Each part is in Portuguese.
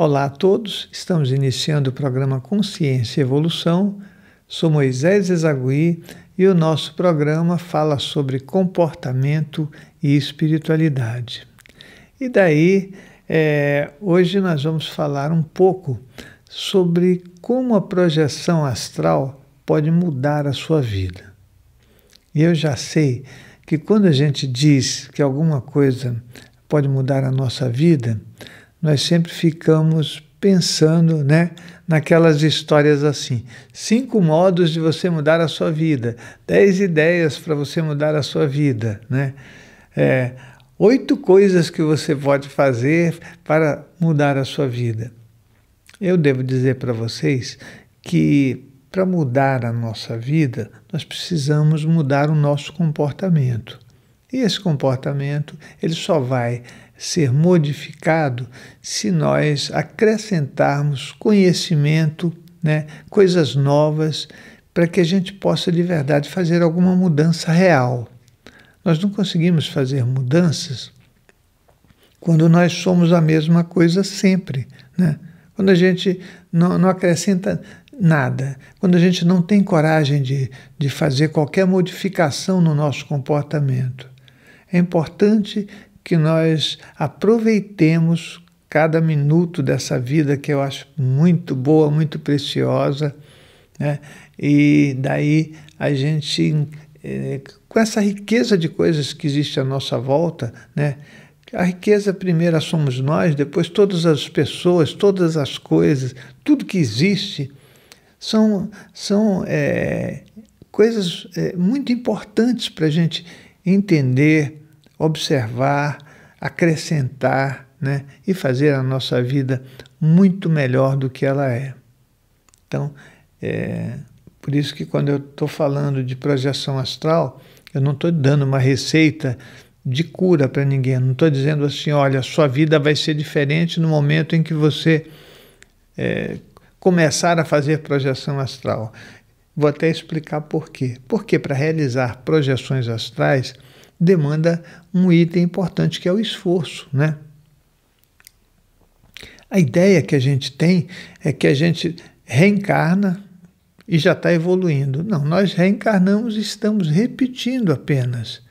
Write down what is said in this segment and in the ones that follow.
Olá a todos, estamos iniciando o programa Consciência e Evolução. Sou Moisés Ezagui e o nosso programa fala sobre comportamento e espiritualidade. E daí, é, hoje nós vamos falar um pouco sobre como a projeção astral pode mudar a sua vida. E eu já sei que quando a gente diz que alguma coisa pode mudar a nossa vida, nós sempre ficamos pensando né, naquelas histórias assim. Cinco modos de você mudar a sua vida, dez ideias para você mudar a sua vida, né? É, oito coisas que você pode fazer para mudar a sua vida. Eu devo dizer para vocês que para mudar a nossa vida, nós precisamos mudar o nosso comportamento. E esse comportamento, ele só vai ser modificado se nós acrescentarmos conhecimento, né, coisas novas, para que a gente possa de verdade fazer alguma mudança real. Nós não conseguimos fazer mudanças quando nós somos a mesma coisa sempre, né? quando a gente não, não acrescenta nada, quando a gente não tem coragem de, de fazer qualquer modificação no nosso comportamento. É importante que nós aproveitemos cada minuto dessa vida que eu acho muito boa, muito preciosa, né? e daí a gente, eh, com essa riqueza de coisas que existe à nossa volta, né? a riqueza primeira somos nós, depois todas as pessoas, todas as coisas, tudo que existe, são, são é, coisas é, muito importantes para a gente entender, observar, acrescentar né, e fazer a nossa vida muito melhor do que ela é. Então, é por isso que quando eu estou falando de projeção astral, eu não estou dando uma receita de cura para ninguém. Eu não estou dizendo assim, olha, sua vida vai ser diferente no momento em que você é, começar a fazer projeção astral. Vou até explicar por quê. Porque para realizar projeções astrais, demanda um item importante que é o esforço, né? A ideia que a gente tem é que a gente reencarna e já está evoluindo. Não, nós reencarnamos e estamos repetindo apenas.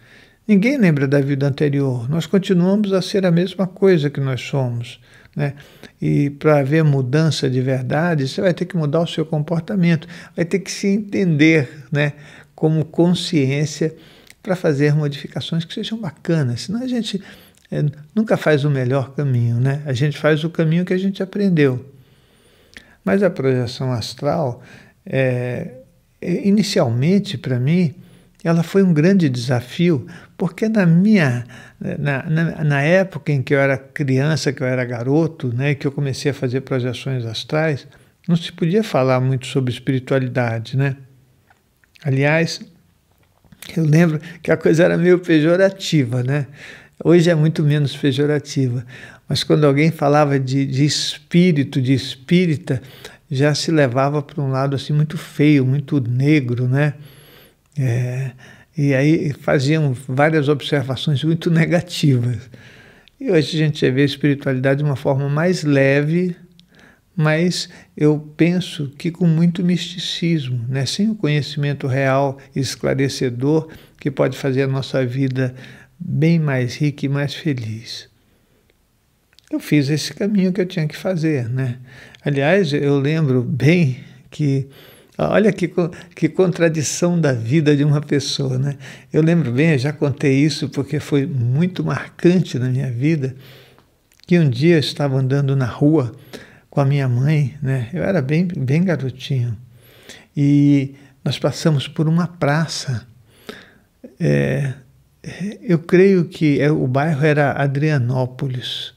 Ninguém lembra da vida anterior. Nós continuamos a ser a mesma coisa que nós somos. Né? E para haver mudança de verdade, você vai ter que mudar o seu comportamento, vai ter que se entender né? como consciência para fazer modificações que sejam bacanas, senão a gente é, nunca faz o melhor caminho, né? A gente faz o caminho que a gente aprendeu. Mas a projeção astral, é, inicialmente para mim, ela foi um grande desafio, porque na minha na, na, na, época em que eu era criança, que eu era garoto, né, que eu comecei a fazer projeções astrais, não se podia falar muito sobre espiritualidade, né? Aliás, eu lembro que a coisa era meio pejorativa, né? Hoje é muito menos pejorativa. Mas quando alguém falava de, de espírito, de espírita, já se levava para um lado assim muito feio, muito negro, né? É, e aí faziam várias observações muito negativas. E hoje a gente vê a espiritualidade de uma forma mais leve, mas eu penso que com muito misticismo, né? sem o conhecimento real esclarecedor que pode fazer a nossa vida bem mais rica e mais feliz. Eu fiz esse caminho que eu tinha que fazer, né? Aliás, eu lembro bem que Olha que, que contradição da vida de uma pessoa, né? Eu lembro bem, eu já contei isso porque foi muito marcante na minha vida, que um dia eu estava andando na rua com a minha mãe, né? Eu era bem, bem garotinho. E nós passamos por uma praça. É, eu creio que é, o bairro era Adrianópolis.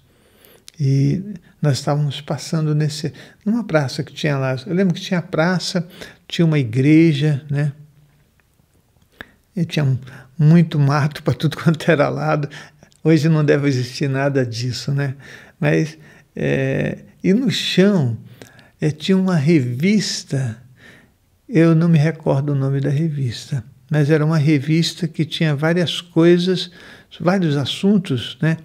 E nós estávamos passando nesse, numa praça que tinha lá. Eu lembro que tinha a praça, tinha uma igreja, né? E tinha muito mato para tudo quanto era lado. Hoje não deve existir nada disso, né? Mas é, e no chão é, tinha uma revista, eu não me recordo o nome da revista, mas era uma revista que tinha várias coisas, vários assuntos, né?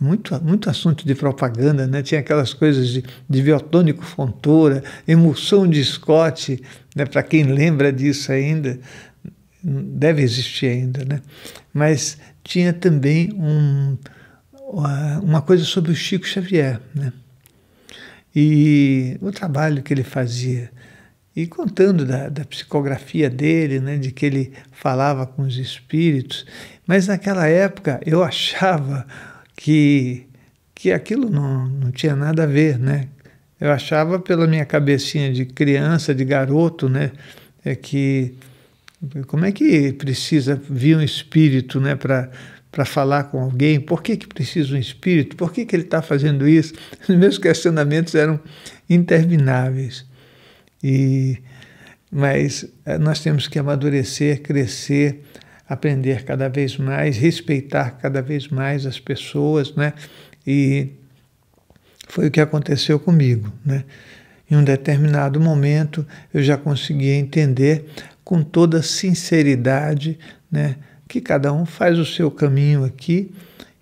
Muito, muito assunto de propaganda, né? Tinha aquelas coisas de, de biotônico fontoura, emulsão de Scott, né? Para quem lembra disso ainda, deve existir ainda, né? Mas tinha também um, uma coisa sobre o Chico Xavier, né? e o trabalho que ele fazia. E contando da, da psicografia dele, né, de que ele falava com os espíritos. Mas naquela época eu achava que, que aquilo não, não tinha nada a ver, né? Eu achava pela minha cabecinha de criança, de garoto, né? É que como é que precisa vir um espírito, né, para para falar com alguém, por que, que precisa um espírito, por que, que ele está fazendo isso. Os meus questionamentos eram intermináveis. E, mas eh, nós temos que amadurecer, crescer, aprender cada vez mais, respeitar cada vez mais as pessoas, né? E foi o que aconteceu comigo, né? Em um determinado momento eu já conseguia entender com toda sinceridade, né? que cada um faz o seu caminho aqui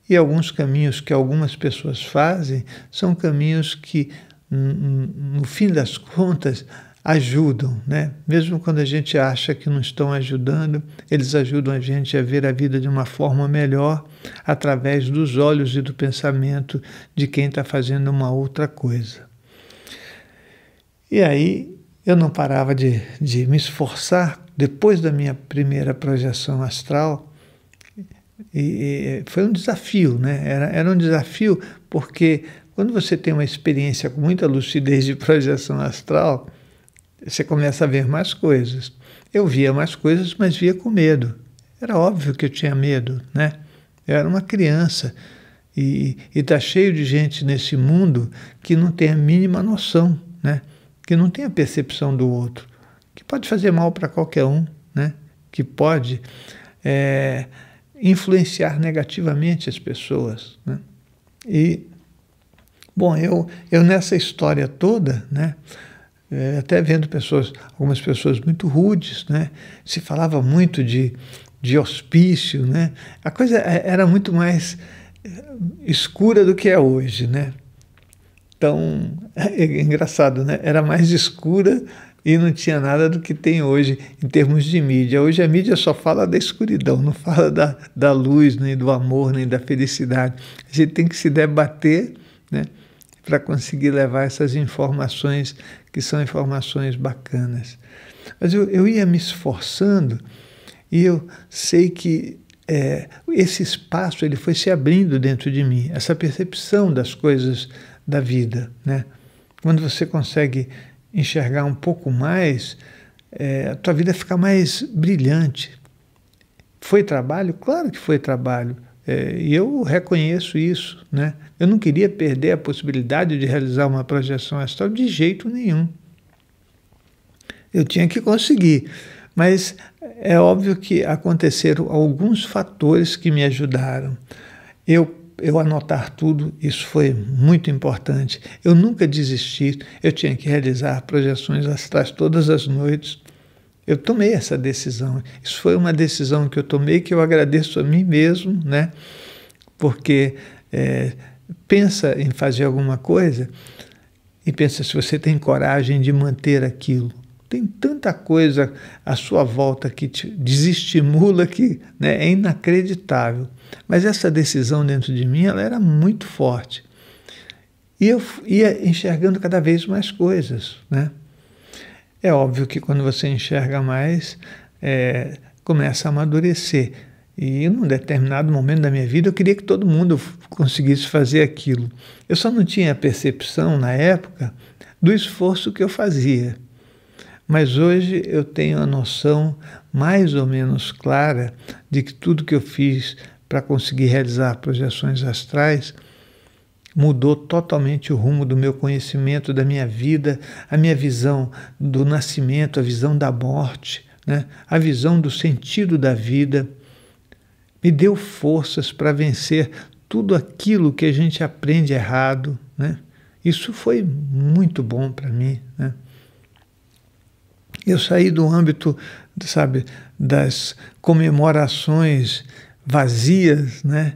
e alguns caminhos que algumas pessoas fazem são caminhos que, no fim das contas, ajudam, né? Mesmo quando a gente acha que não estão ajudando, eles ajudam a gente a ver a vida de uma forma melhor através dos olhos e do pensamento de quem está fazendo uma outra coisa. E aí eu não parava de, de me esforçar depois da minha primeira projeção astral, e, e foi um desafio, né? Era, era um desafio porque quando você tem uma experiência com muita lucidez de projeção astral, você começa a ver mais coisas. Eu via mais coisas, mas via com medo. Era óbvio que eu tinha medo, né? Eu era uma criança e está cheio de gente nesse mundo que não tem a mínima noção, né? Que não tem a percepção do outro pode fazer mal para qualquer um, né? que pode é, influenciar negativamente as pessoas. Né? E, bom, eu, eu nessa história toda, né? É, até vendo pessoas, algumas pessoas muito rudes, né? se falava muito de, de hospício, né? a coisa é, era muito mais é, escura do que é hoje, né? Então, é engraçado, né? Era mais escura e não tinha nada do que tem hoje em termos de mídia. Hoje a mídia só fala da escuridão, não fala da, da luz, nem do amor, nem da felicidade. A gente tem que se debater né, para conseguir levar essas informações, que são informações bacanas. Mas eu, eu ia me esforçando e eu sei que é, esse espaço ele foi se abrindo dentro de mim, essa percepção das coisas da vida, né? Quando você consegue enxergar um pouco mais, é, a tua vida fica mais brilhante. Foi trabalho? Claro que foi trabalho. É, e eu reconheço isso, né? Eu não queria perder a possibilidade de realizar uma projeção astral de jeito nenhum. Eu tinha que conseguir. Mas é óbvio que aconteceram alguns fatores que me ajudaram. Eu eu anotar tudo, isso foi muito importante. Eu nunca desisti, eu tinha que realizar projeções astrais todas as noites. Eu tomei essa decisão. Isso foi uma decisão que eu tomei que eu agradeço a mim mesmo, né? Porque é, pensa em fazer alguma coisa e pensa se você tem coragem de manter aquilo. Tem tanta coisa à sua volta que te desestimula que né, é inacreditável. Mas essa decisão dentro de mim ela era muito forte. E eu ia enxergando cada vez mais coisas. Né? É óbvio que quando você enxerga mais, é, começa a amadurecer. E em um determinado momento da minha vida eu queria que todo mundo conseguisse fazer aquilo. Eu só não tinha a percepção na época do esforço que eu fazia. Mas hoje eu tenho a noção mais ou menos clara de que tudo que eu fiz para conseguir realizar projeções astrais mudou totalmente o rumo do meu conhecimento, da minha vida, a minha visão do nascimento, a visão da morte, né? a visão do sentido da vida. Me deu forças para vencer tudo aquilo que a gente aprende errado. Né? Isso foi muito bom para mim. Né? Eu saí do âmbito, sabe, das comemorações vazias, né,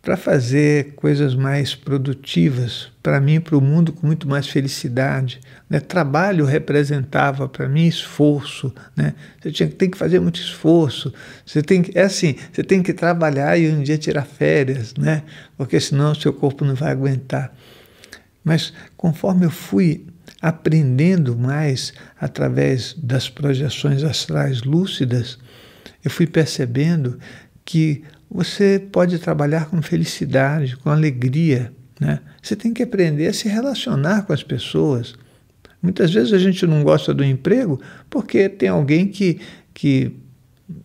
para fazer coisas mais produtivas para mim, para o mundo, com muito mais felicidade. Né? Trabalho representava para mim esforço. Né? Você tinha, tem que fazer muito esforço. Você tem que, é assim, você tem que trabalhar e um dia tirar férias, né? porque senão o seu corpo não vai aguentar. Mas conforme eu fui aprendendo mais através das projeções astrais lúcidas, eu fui percebendo que você pode trabalhar com felicidade, com alegria. Né? Você tem que aprender a se relacionar com as pessoas. Muitas vezes a gente não gosta do emprego porque tem alguém que, que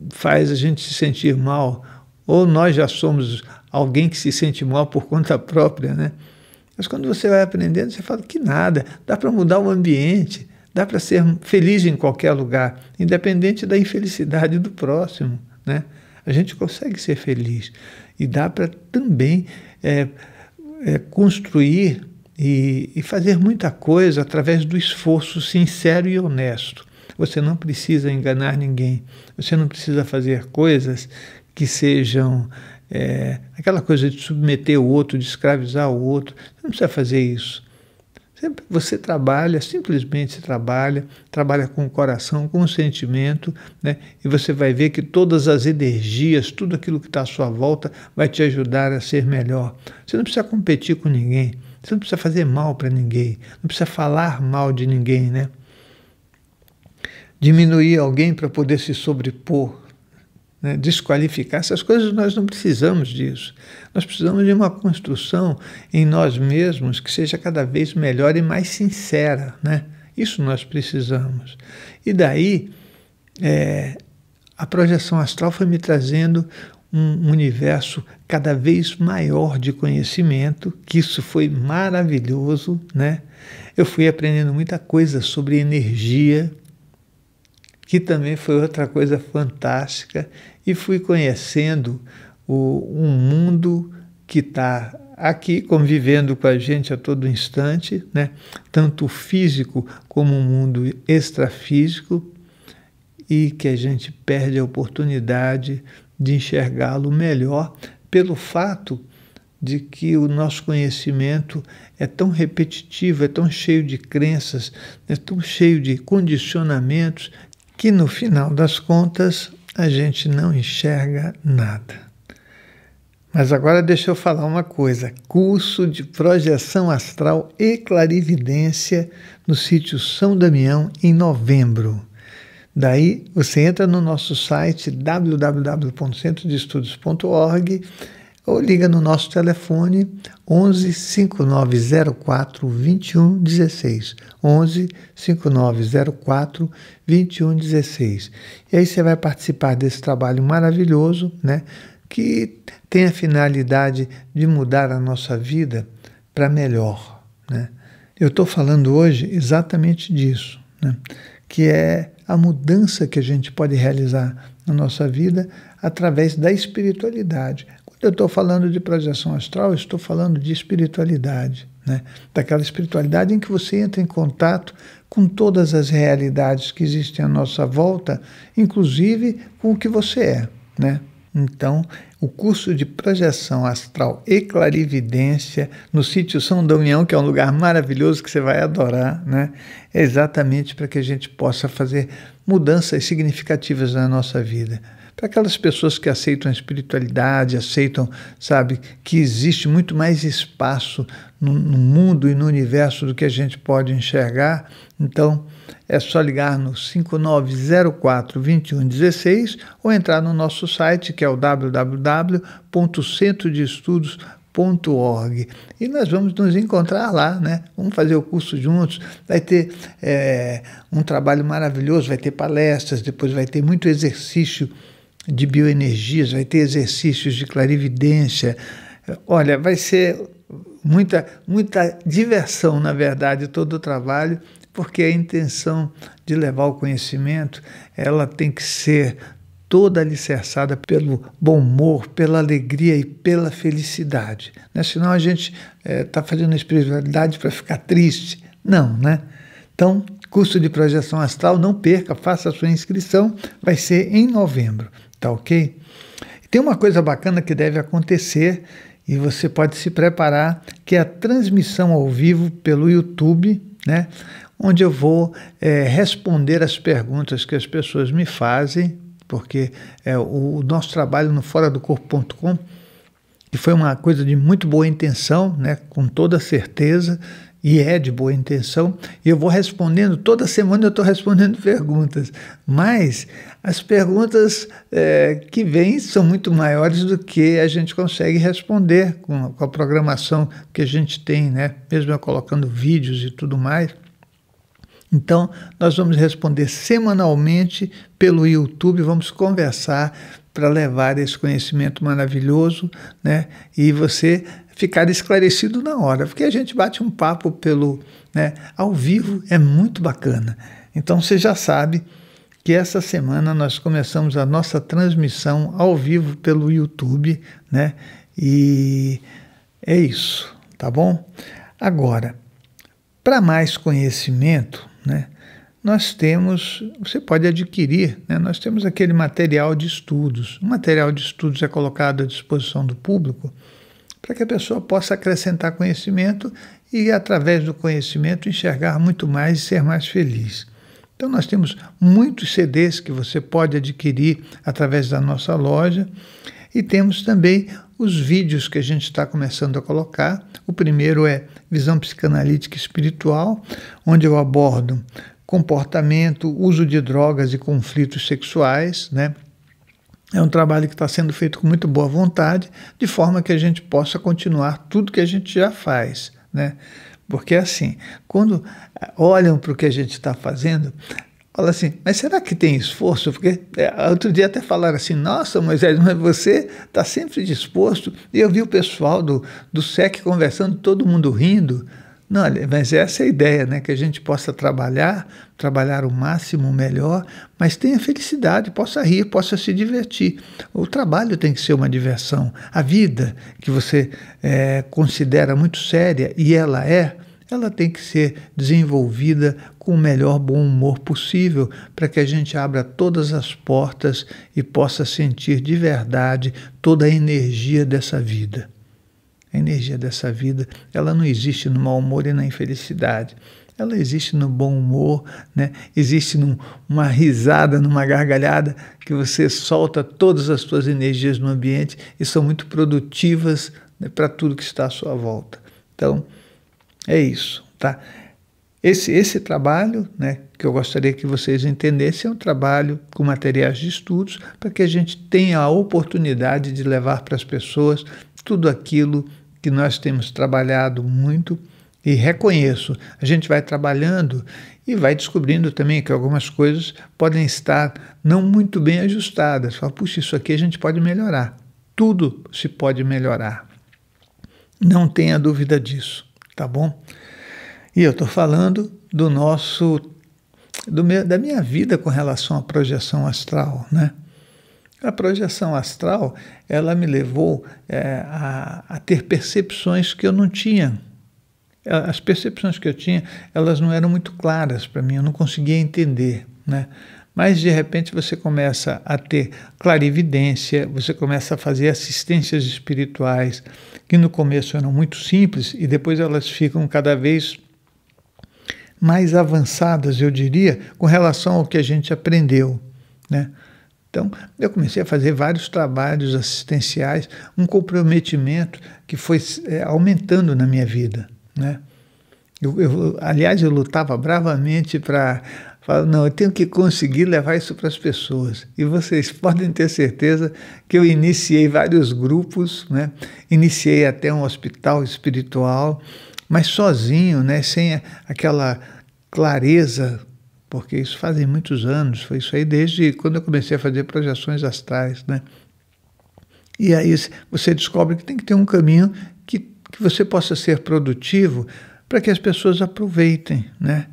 faz a gente se sentir mal, ou nós já somos alguém que se sente mal por conta própria, né? Mas quando você vai aprendendo, você fala que nada, dá para mudar o ambiente, dá para ser feliz em qualquer lugar, independente da infelicidade do próximo. Né? A gente consegue ser feliz e dá para também é, é, construir e, e fazer muita coisa através do esforço sincero e honesto. Você não precisa enganar ninguém, você não precisa fazer coisas que sejam é, aquela coisa de submeter o outro, de escravizar o outro. Você não precisa fazer isso. Você trabalha, simplesmente trabalha, trabalha com o coração, com o sentimento, né? e você vai ver que todas as energias, tudo aquilo que está à sua volta, vai te ajudar a ser melhor. Você não precisa competir com ninguém, você não precisa fazer mal para ninguém, não precisa falar mal de ninguém. Né? Diminuir alguém para poder se sobrepor né, desqualificar essas coisas, nós não precisamos disso. Nós precisamos de uma construção em nós mesmos que seja cada vez melhor e mais sincera. Né? Isso nós precisamos. E daí, é, a projeção astral foi me trazendo um universo cada vez maior de conhecimento, que isso foi maravilhoso, né? Eu fui aprendendo muita coisa sobre energia, que também foi outra coisa fantástica, e fui conhecendo o, um mundo que está aqui convivendo com a gente a todo instante, né? tanto o físico como o mundo extrafísico, e que a gente perde a oportunidade de enxergá-lo melhor pelo fato de que o nosso conhecimento é tão repetitivo, é tão cheio de crenças, é tão cheio de condicionamentos que no final das contas a gente não enxerga nada. Mas agora deixa eu falar uma coisa: curso de projeção astral e clarividência no sítio São Damião em novembro. Daí você entra no nosso site www.centrodestudos.org ou liga no nosso telefone 11 5904 2116. 11 5904 2116. E aí você vai participar desse trabalho maravilhoso, né? Que tem a finalidade de mudar a nossa vida para melhor, né? Eu estou falando hoje exatamente disso, né? que é a mudança que a gente pode realizar na nossa vida através da espiritualidade, eu estou falando de projeção astral, estou falando de espiritualidade, né? daquela espiritualidade em que você entra em contato com todas as realidades que existem à nossa volta, inclusive com o que você é. Né? Então, o curso de projeção astral e clarividência no sítio São Damião, que é um lugar maravilhoso que você vai adorar, né? É exatamente para que a gente possa fazer mudanças significativas na nossa vida para aquelas pessoas que aceitam a espiritualidade, aceitam, sabe, que existe muito mais espaço no, no mundo e no universo do que a gente pode enxergar. Então, é só ligar no 5904-2116 ou entrar no nosso site, que é o www.centrodeestudos.com Org. E nós vamos nos encontrar lá, né? Vamos fazer o curso juntos. Vai ter é, um trabalho maravilhoso, vai ter palestras, depois vai ter muito exercício de bioenergias, vai ter exercícios de clarividência. Olha, vai ser muita, muita diversão, na verdade, todo o trabalho, porque a intenção de levar o conhecimento, ela tem que ser toda alicerçada pelo bom humor, pela alegria e pela felicidade. Né? Senão a gente está eh, é, fazendo espiritualidade para ficar triste. Não, né? Então, curso de projeção astral, não perca, faça a sua inscrição, vai ser em novembro. Tá ok? tem uma coisa bacana que deve acontecer e você pode se preparar, que é a transmissão ao vivo pelo YouTube, né? Onde eu vou é, responder as perguntas que as pessoas me fazem, porque é, o, o nosso trabalho no ForaDoCorpo.com, que foi uma coisa de muito boa intenção, né, com toda certeza, e é de boa intenção, e eu vou respondendo, toda semana eu estou respondendo perguntas, mas as perguntas é, que vêm são muito maiores do que a gente consegue responder com, com a programação que a gente tem, né? mesmo eu colocando vídeos e tudo mais. Então, nós vamos responder semanalmente pelo YouTube, vamos conversar para levar esse conhecimento maravilhoso, né? E você ficar esclarecido na hora, porque a gente bate um papo pelo né, ao vivo, é muito bacana. Então você já sabe que essa semana nós começamos a nossa transmissão ao vivo pelo YouTube, né? E é isso, tá bom? Agora, para mais conhecimento, né? Nós temos, você pode adquirir, né? nós temos aquele material de estudos. O material de estudos é colocado à disposição do público para que a pessoa possa acrescentar conhecimento e, através do conhecimento, enxergar muito mais e ser mais feliz. Então, nós temos muitos CDs que você pode adquirir através da nossa loja e temos também os vídeos que a gente está começando a colocar. O primeiro é Visão Psicanalítica Espiritual, onde eu abordo comportamento, uso de drogas e conflitos sexuais, né? É um trabalho que está sendo feito com muito boa vontade, de forma que a gente possa continuar tudo que a gente já faz. Né? Porque, assim, quando eh, olham para o que a gente está fazendo, Fala assim, mas será que tem esforço? Porque é, outro dia até falaram assim, nossa Moisés, mas você está sempre disposto. E eu vi o pessoal do, do SEC conversando, todo mundo rindo. Não, mas essa é a ideia, né? Que a gente possa trabalhar trabalhar o máximo, melhor, mas tenha felicidade, possa rir, possa se divertir. O trabalho tem que ser uma diversão. A vida, que você é, considera muito séria, e ela é, ela tem que ser desenvolvida com o melhor bom humor possível, para que a gente abra todas as portas e possa sentir de verdade toda a energia dessa vida. A energia dessa vida, ela não existe no mau humor e na infelicidade ela existe no bom humor, né? existe numa risada, numa gargalhada que você solta todas as suas energias no ambiente e são muito produtivas né, para tudo que está à sua volta. Então, é isso, tá? Esse, esse trabalho, né, que eu gostaria que vocês entendessem, é um trabalho com materiais de estudos para que a gente tenha a oportunidade de levar para as pessoas tudo aquilo que nós temos trabalhado muito e reconheço. A gente vai trabalhando e vai descobrindo também que algumas coisas podem estar não muito bem ajustadas. Fala, puxa, isso aqui a gente pode melhorar. Tudo se pode melhorar. Não tenha dúvida disso, tá bom? E eu estou falando do nosso, do meu, da minha vida com relação à projeção astral, né? A projeção astral, ela me levou é, a, a ter percepções que eu não tinha as percepções que eu tinha, elas não eram muito claras para mim, eu não conseguia entender, né? Mas de repente você começa a ter clarividência, você começa a fazer assistências espirituais, que no começo eram muito simples e depois elas ficam cada vez mais avançadas, eu diria, com relação ao que a gente aprendeu, né? Então, eu comecei a fazer vários trabalhos assistenciais, um comprometimento que foi é, aumentando na minha vida né? Eu, eu, aliás, eu lutava bravamente para falar, não, eu tenho que conseguir levar isso para as pessoas. E vocês podem ter certeza que eu iniciei vários grupos, né? iniciei até um hospital espiritual, mas sozinho, né? sem aquela clareza, porque isso fazem muitos anos, foi isso aí desde quando eu comecei a fazer projeções astrais. Né? E aí você descobre que tem que ter um caminho que você possa ser produtivo para que as pessoas aproveitem, né?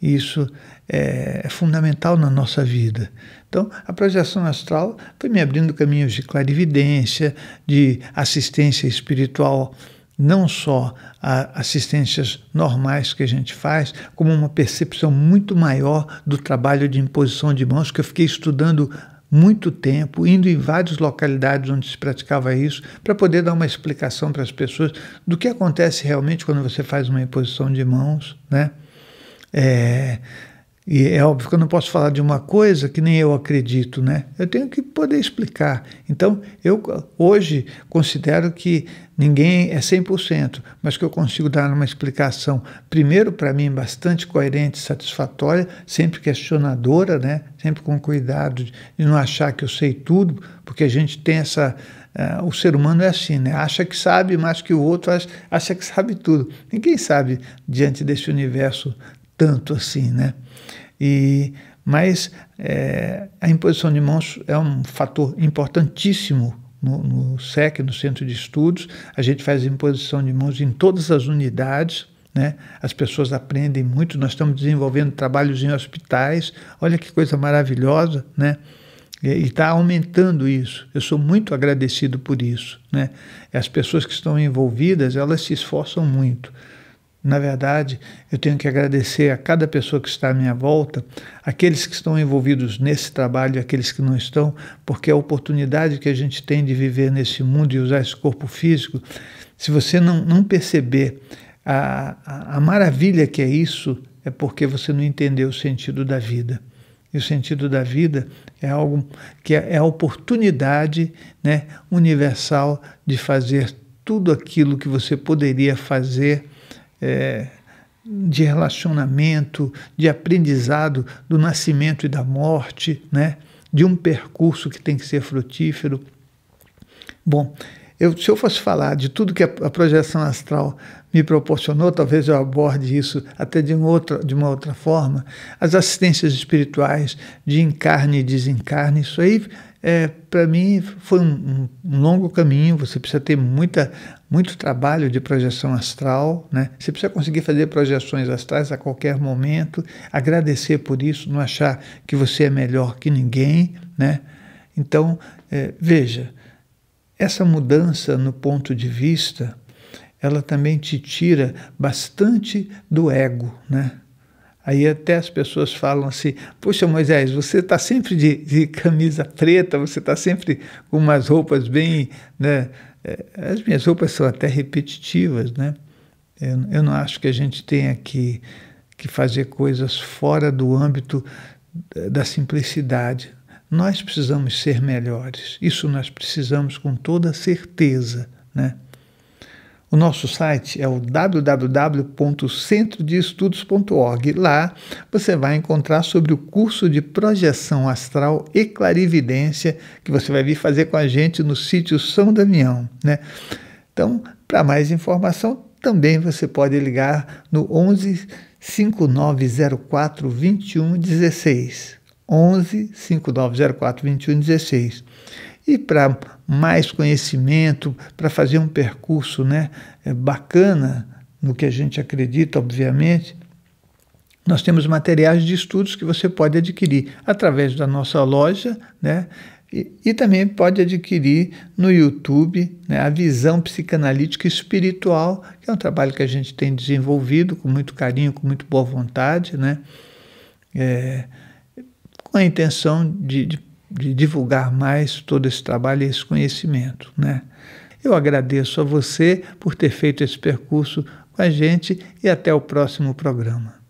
Isso é, é fundamental na nossa vida. Então, a projeção astral foi me abrindo caminhos de clarividência, de assistência espiritual, não só a assistências normais que a gente faz, como uma percepção muito maior do trabalho de imposição de mãos, que eu fiquei estudando muito tempo, indo em várias localidades onde se praticava isso, para poder dar uma explicação para as pessoas do que acontece realmente quando você faz uma imposição de mãos, né? É, e é óbvio que eu não posso falar de uma coisa que nem eu acredito, né? Eu tenho que poder explicar. Então, eu hoje considero que ninguém é 100%, mas que eu consigo dar uma explicação, primeiro, para mim, bastante coerente, satisfatória, sempre questionadora, né? Sempre com cuidado de não achar que eu sei tudo, porque a gente tem essa. Uh, o ser humano é assim, né? Acha que sabe mais que o outro, acha, acha que sabe tudo. Ninguém sabe diante desse universo tanto assim, né? E, mas é, a imposição de mãos é um fator importantíssimo no, no SEC, no Centro de Estudos. A gente faz imposição de mãos em todas as unidades, né? As pessoas aprendem muito. Nós estamos desenvolvendo trabalhos em hospitais. Olha que coisa maravilhosa, né? E está aumentando isso. Eu sou muito agradecido por isso, né? As pessoas que estão envolvidas, elas se esforçam muito. Na verdade, eu tenho que agradecer a cada pessoa que está à minha volta, aqueles que estão envolvidos nesse trabalho e aqueles que não estão, porque a oportunidade que a gente tem de viver nesse mundo e usar esse corpo físico, se você não, não perceber a, a, a maravilha que é isso, é porque você não entendeu o sentido da vida. E o sentido da vida é algo que é, é a oportunidade né, universal de fazer tudo aquilo que você poderia fazer é, de relacionamento, de aprendizado do nascimento e da morte, né? de um percurso que tem que ser frutífero. Bom, eu, se eu fosse falar de tudo que a, a, projeção astral me proporcionou, talvez eu aborde isso até de, um outra, de uma outra forma. As assistências espirituais de encarne e desencarne, isso aí, é, para mim, foi um, um, longo caminho. Você precisa ter muita muito trabalho de projeção astral, né? Você precisa conseguir fazer projeções astrais a qualquer momento, agradecer por isso, não achar que você é melhor que ninguém, né? Então, é, veja, essa mudança no ponto de vista, ela também te tira bastante do ego, né? Aí até as pessoas falam assim: Poxa, Moisés, você está sempre de, de, camisa preta, você está sempre com umas roupas bem. Né, é, as minhas roupas são até repetitivas, né? Eu, eu não acho que a gente tenha que, que fazer coisas fora do âmbito da simplicidade. Nós precisamos ser melhores, isso nós precisamos com toda certeza, né? O nosso site é o www.centrodeestudos.org. Lá você vai encontrar sobre o curso de projeção astral e clarividência que você vai vir fazer com a gente no sítio São Damião, né? Então, para mais informação, também você pode ligar no 11 5904 2116. 11 5904 2116. E para mais conhecimento, para fazer um percurso né, é, bacana, no que a gente acredita, obviamente, nós temos materiais de estudos que você pode adquirir através da nossa loja, né? E, e, também pode adquirir no YouTube né, a visão psicanalítica espiritual, que é um trabalho que a gente tem desenvolvido com muito carinho, com muito boa vontade, né? É, com a intenção de, de de divulgar mais todo esse trabalho e esse conhecimento. Né? Eu agradeço a você por ter feito esse percurso com a gente e até o próximo programa.